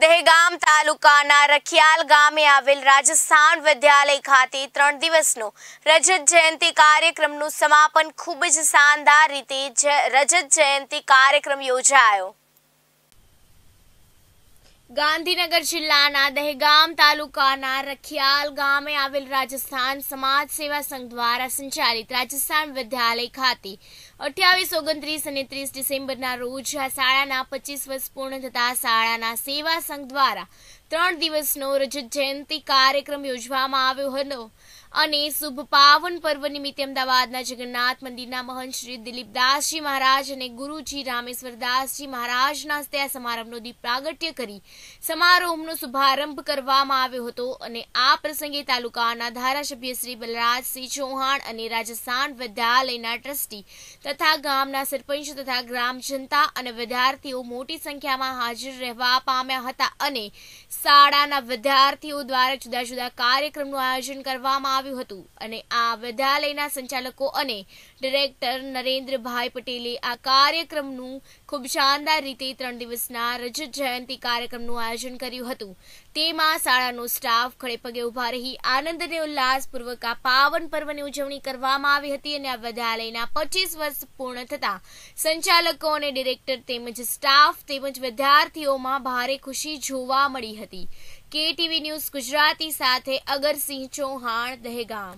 દહેગામ તાલુકાના રખિયાલ ગામે આવેલ રાજસ્થાન વિદ્યાલય ખાતે ત્રણ દિવસનો રજત જયંતિ કાર્યક્રમનું સમાપન ખૂબ જ શાનદાર રીતે રજત જયંતિ કાર્યક્રમ યોજાયો ગાંધીનગર જિલ્લાના દહેગામ તાલુકાના રખિયાલ ગામે આવેલ રાજસ્થાન સમાજ સેવા સંઘ દ્વારા સંચાલિત રાજસ્થાન વિદ્યાલય ખાતે અઠ્યાવીસ ઓગણત્રીસ અને ત્રીસ ડિસેમ્બરના રોજ આ શાળાના પચીસ વર્ષ પૂર્ણ થતા શાળાના સેવા સંઘ દ્વારા ત્રણ દિવસનો રજત જયંતિ કાર્યક્રમ યોજવામાં આવ્યો હતો અને શુભ પાવન પર્વ નિમિત્તે અમદાવાદના જગન્નાથ મંદિરના મહંત શ્રી દિલીપદાસજી મહારાજ અને ગુરુજી રામેશ્વરદાસજી મહારાજના હસ્તે આ સમારંભનો દીપ પ્રાગટ્ય કરી સમારોહનો શુભારંભ કરવામાં આવ્યો હતો અને આ પ્રસંગે તાલુકાના ધારાસભ્ય શ્રી બલરાજસિંહ ચૌહાણ અને રાજસ્થાન વિદ્યાલયના ટ્રસ્ટી તથા ગામના સરપંચ તથા ગ્રામ જનતા અને વિદ્યાર્થીઓ મોટી સંખ્યામાં હાજર રહેવા પામ્યા હતા અને શાળાના વિદ્યાર્થીઓ દ્વારા જુદા જુદા કાર્યક્રમનું આયોજન કરવામાં આવ્યું હતું અને આ વિદ્યાલયના સંચાલકો અને ડિરેક્ટર નરેન્દ્રભાઈ પટેલે આ કાર્યક્રમનું ખૂબ શાનદાર રીતે ત્રણ દિવસના રજત જયંતિ કાર્યક્રમનું આયોજન કર્યું હતું તેમાં શાળાનો સ્ટાફ ખડે પગે ઉભા રહી આનંદ અને ઉલ્લાસપૂર્વક આ પાવન પર્વની ઉજવણી કરવામાં આવી હતી અને આ વિદ્યાલયના પચીસ વર્ષ પૂર્ણ થતાં સંચાલકો અને ડિરેક્ટર તેમજ સ્ટાફ તેમજ વિદ્યાર્થીઓમાં ભારે ખુશી જોવા મળી હતી હતી કેટીવી ન્યૂઝ ગુજરાતી સાથે અગરસિંહ ચૌહાણ દહેગામ